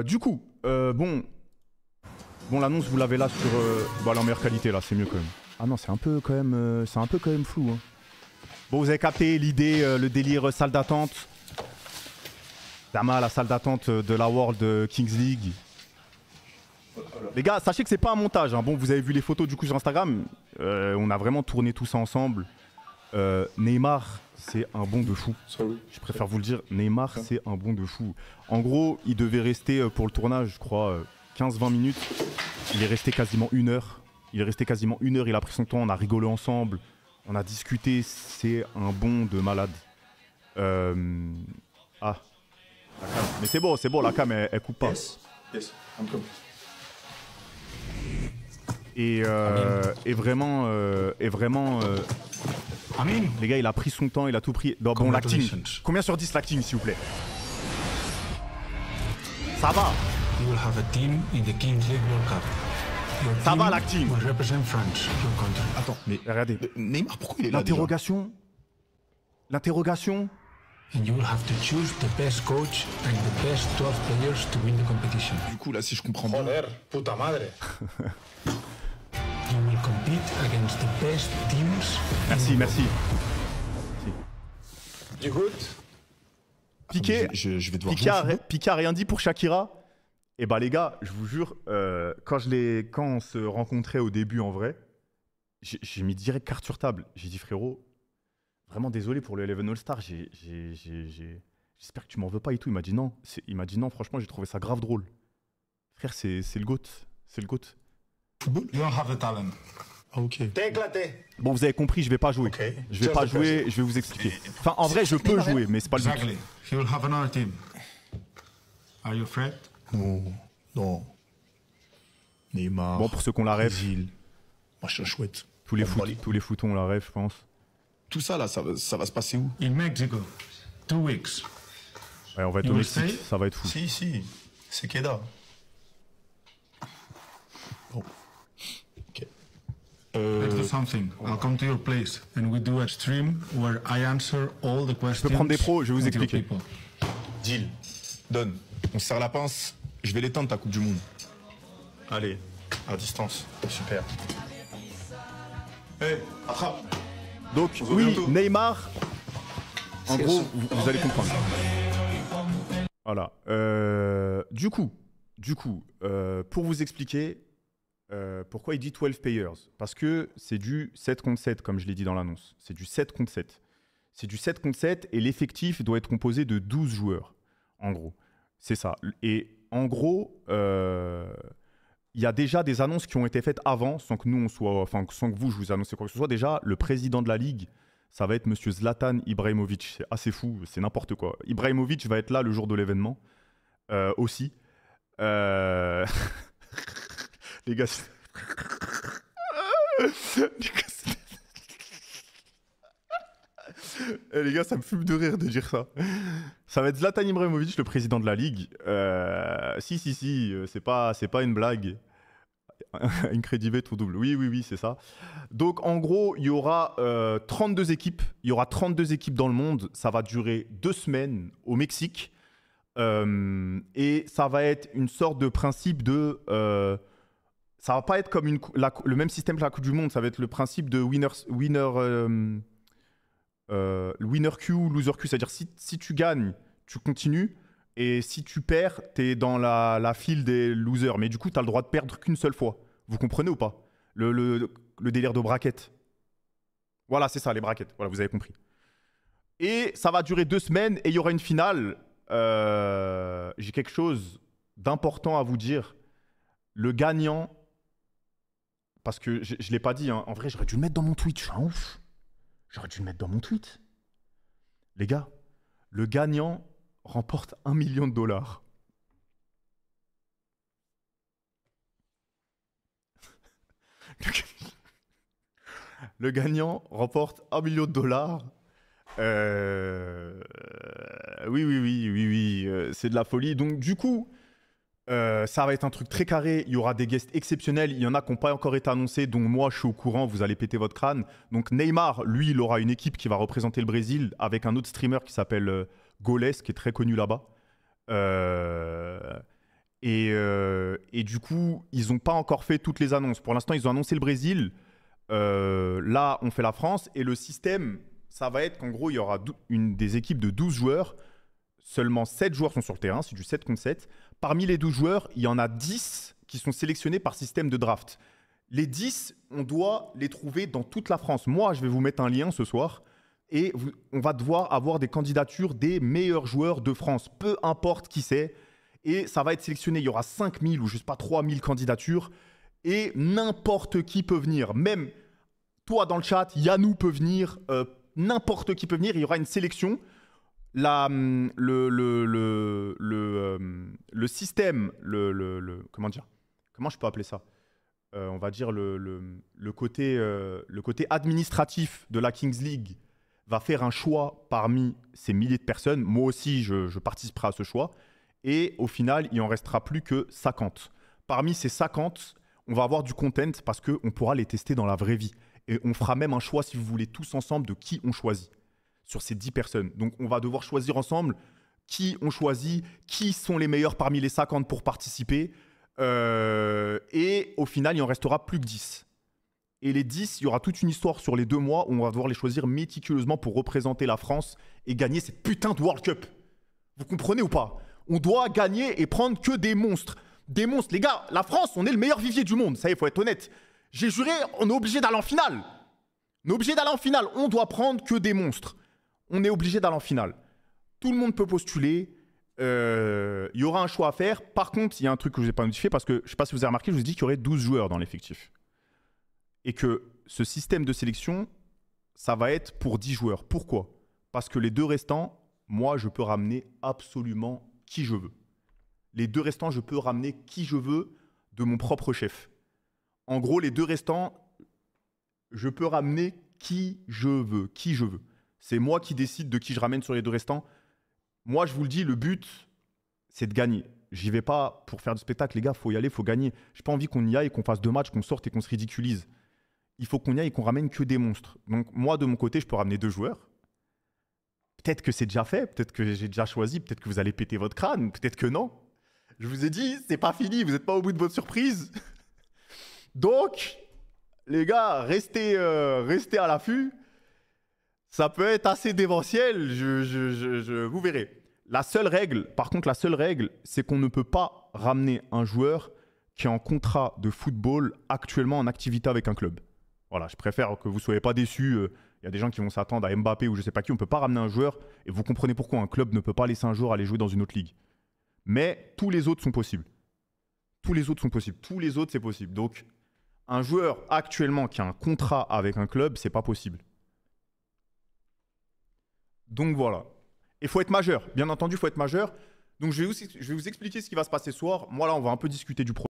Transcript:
Euh, du coup, euh, bon, Bon, l'annonce, vous l'avez là sur euh, bah, la meilleure qualité, là, c'est mieux quand même. Ah non, c'est un peu quand même, euh, c'est un peu quand même flou. Hein. Bon, vous avez capté l'idée, le délire salle d'attente. Dama, la salle d'attente de la World Kings League. Les gars, sachez que c'est pas un montage. Hein. Bon, vous avez vu les photos du coup sur Instagram. on a vraiment tourné tout ça ensemble. Euh, Neymar, c'est un bon de fou. Je préfère vous le dire, Neymar, c'est un bon de fou. En gros, il devait rester euh, pour le tournage, je crois, 15-20 euh, minutes. Il est resté quasiment une heure. Il est resté quasiment une heure, il a pris son temps, on a rigolé ensemble, on a discuté, c'est un bon de malade. Ah, Mais c'est bon, c'est bon, la cam, elle, coupe pas. Et, vraiment, et vraiment les gars, il a pris son temps, il a tout pris. Non, bon, l'acting. Combien sur 10 l'acting, s'il vous plaît Ça va. Ça va l'acting. Attends, mais regardez. Neymar, pourquoi il est là L'interrogation. L'interrogation. Du coup, là, si je comprends bien. Joder, puta madre. Merci, merci. Piquet, Du Piqué, ah, je, vais devoir Piqué, a, rien dit pour Shakira. Et eh bah ben, les gars, je vous jure, euh, quand, je quand on se rencontrait au début en vrai, j'ai mis direct carte sur table. J'ai dit frérot, vraiment désolé pour le 11 All-Star, j'espère que tu m'en veux pas et tout. Il m'a dit non, il m'a dit non, franchement j'ai trouvé ça grave drôle. Frère, c'est le GOAT, c'est le GOAT. You don't have the talent. Ah, T'es éclaté. Bon, vous avez compris, je vais pas jouer. Je vais pas jouer, je vais vous expliquer. Enfin, en vrai, je peux jouer, mais c'est pas le but. team. Are you afraid? Non. Oh, non. Neymar. Bon, pour ceux qu'on la rêve. Machin chouette. Tous les, foutons tous les footons, la rêve, je pense. Tout ça, là, ça, va se passer où? In Mexico. Two weeks. Ouais, on va être au Mexique, ça va être fou. Si, si. C'est Queda. Je peux prendre des pros, je vais vous expliquer. Deal, donne. On serre la pince, je vais l'éteindre ta Coupe du Monde. Allez, à distance. Super. Hey, attrape. Donc, oui, Neymar. En gros, vous, allez comprendre. Voilà. Euh, du coup, du coup, euh, pour vous expliquer, euh, pourquoi il dit 12 payers Parce que c'est du 7 contre 7, comme je l'ai dit dans l'annonce. C'est du 7 contre 7. C'est du 7 contre 7 et l'effectif doit être composé de 12 joueurs, en gros. C'est ça. Et en gros, euh, il y a déjà des annonces qui ont été faites avant, sans que nous, on soit, enfin, sans que vous, je vous annoncez quoi que ce soit. Déjà, le président de la Ligue, ça va être Monsieur Zlatan Ibrahimovic. C'est assez fou, c'est n'importe quoi. Ibrahimovic va être là le jour de l'événement euh, aussi. Euh... Les gars. Eh, les gars, ça me fume de rire de dire ça. Ça va être Zlatan Ibrahimovic, le président de la Ligue. Euh, si, si, si, euh, c'est pas, c'est pas une blague. une tout double. Oui, oui, oui, c'est ça. Donc, en gros, il y aura 32 euh, équipes. Il y aura 32 équipes dans le monde. Ça va durer deux semaines au Mexique. et ça va être une sorte de principe de ça va pas être comme une, le même système que la Coupe du Monde. Ça va être le principe de winner, winner, euh, euh, winner Q, loser Q. C'est-à-dire, si, si, tu gagnes, tu continues. Et si tu perds, tu es dans la, file des losers. Mais du coup, tu as le droit de perdre qu'une seule fois. Vous comprenez ou pas le, délire de braquettes. Voilà, c'est ça, les braquettes. Voilà, vous avez compris. Et ça va durer deux semaines et il y aura une finale. Euh, j'ai quelque chose d'important à vous dire. Le gagnant parce que je, ne l'ai pas dit, en vrai, j'aurais dû le mettre dans mon tweet. Je suis un ouf. J'aurais dû le mettre dans mon tweet. Les gars, le gagnant remporte un million de dollars. le gagnant remporte un million de dollars. Oui, oui, oui, oui, oui, c'est de la folie. Donc, du coup, euh, ça va être un truc très carré. Il y aura des guests exceptionnels. Il y en a qui n'ont pas encore été annoncés. Dont moi, je suis au courant. Vous allez péter votre crâne. Donc, Neymar, lui, il aura une équipe qui va représenter le Brésil avec un autre streamer qui s'appelle euh, Goles, qui est très connu là-bas. Euh, et, du coup, ils n'ont pas encore fait toutes les annonces. Pour l'instant, ils ont annoncé le Brésil. là, on fait la France. Et le système, ça va être qu'en gros, il y aura une des équipes de 12 joueurs Seulement 7 joueurs sont sur le terrain, c'est du 7 contre 7. Parmi les 12 joueurs, il y en a 10 qui sont sélectionnés par système de draft. Les 10, on doit les trouver dans toute la France. Moi, je vais vous mettre un lien ce soir et on va devoir avoir des candidatures des meilleurs joueurs de France, peu importe qui c'est. Et ça va être sélectionné. Il y aura 5000 ou juste pas 3000 candidatures et n'importe qui peut venir. Même toi dans le chat, Yannou peut venir, euh, n'importe qui peut venir. Il y aura une sélection la, hum, le, le, hum, système, le, comment dire Comment je peux appeler ça euh, On va dire le, côté, euh, le côté administratif de la Kings League va faire un choix parmi ces milliers de personnes. Moi aussi, je, participerai à ce choix. Et au final, il en restera plus que 50. Parmi ces 50, on va avoir du content parce qu'on pourra les tester dans la vraie vie. Et on fera même un choix, si vous voulez, tous ensemble de qui on choisit sur ces 10 personnes. Donc on va devoir choisir ensemble qui ont choisi, qui sont les meilleurs parmi les 50 pour participer. Euh, et au final, il en restera plus que 10. Et les 10, il y aura toute une histoire sur les deux mois où on va devoir les choisir méticuleusement pour représenter la France et gagner cette putain de World Cup. Vous comprenez ou pas On doit gagner et prendre que des monstres. Des monstres. Les gars, la France, on est le meilleur vivier du monde. Ça y est, faut être honnête. J'ai juré, on est obligé d'aller en finale. On est obligé d'aller en finale. On doit prendre que des monstres on est obligé d'aller en finale. Tout le monde peut postuler. Euh, il y aura un choix à faire. Par contre, il y a un truc que je vous ai pas notifié parce que je ne sais pas si vous avez remarqué, je vous ai dit qu'il y aurait 12 joueurs dans l'effectif. Et que ce système de sélection, ça va être pour 10 joueurs. Pourquoi Parce que les deux restants, moi, je peux ramener absolument qui je veux. Les deux restants, je peux ramener qui je veux de mon propre chef. En gros, les deux restants, je peux ramener qui je veux, qui je veux. C'est moi qui décide de qui je ramène sur les deux restants. Moi, je vous le dis, le but, c'est de gagner. J'y vais pas pour faire du spectacle, les gars, faut y aller, faut gagner. J'ai pas envie qu'on y aille, qu'on fasse deux matchs, qu'on sorte et qu'on se ridiculise. Il faut qu'on y aille et qu'on ramène que des monstres. Donc moi, de mon côté, je peux ramener deux joueurs. Peut-être que c'est déjà fait, peut-être que j'ai déjà choisi, peut-être que vous allez péter votre crâne, peut-être que non. Je vous ai dit, c'est pas fini, vous n'êtes pas au bout de votre surprise. Donc, les gars, restez, euh, restez à l'affût ça peut être assez démentiel, je, vous verrez. La seule règle, par contre, la seule règle, c'est qu'on ne peut pas ramener un joueur qui est en contrat de football actuellement en activité avec un club. Voilà, je préfère que vous ne soyez pas déçus. Euh, il y a des gens qui vont s'attendre à Mbappé ou je ne sais pas qui. On ne peut pas ramener un joueur et vous comprenez pourquoi un club ne peut pas laisser un joueur aller jouer dans une autre ligue. Mais tous les autres sont possibles. Tous les autres sont possibles. Tous les autres, c'est possible. Donc, un joueur actuellement qui a un contrat avec un club, c'est pas possible. Donc voilà. Et faut être majeur, bien entendu, faut être majeur. Donc je vais, je vais vous expliquer ce qui va se passer ce soir. Moi là, on va un peu discuter du projet.